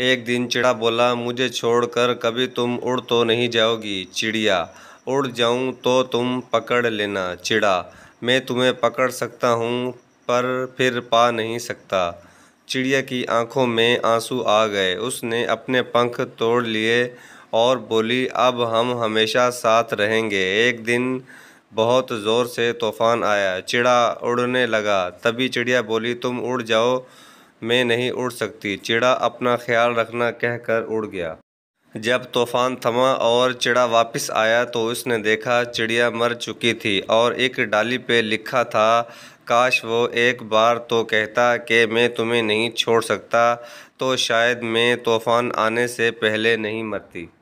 एक दिन चिड़ा बोला मुझे छोड़कर कभी तुम उड़ तो नहीं जाओगी चिड़िया उड़ जाऊं तो तुम पकड़ लेना चिड़ा मैं तुम्हें पकड़ सकता हूं पर फिर पा नहीं सकता चिड़िया की आंखों में आंसू आ गए उसने अपने पंख तोड़ लिए और बोली अब हम हमेशा साथ रहेंगे एक दिन बहुत ज़ोर से तूफ़ान आया चिड़ा उड़ने लगा तभी चिड़िया बोली तुम उड़ जाओ मैं नहीं उड़ सकती चिड़ा अपना ख्याल रखना कहकर उड़ गया जब तूफान थमा और चिड़ा वापस आया तो उसने देखा चिड़िया मर चुकी थी और एक डाली पे लिखा था काश वो एक बार तो कहता कि मैं तुम्हें नहीं छोड़ सकता तो शायद मैं तूफान आने से पहले नहीं मरती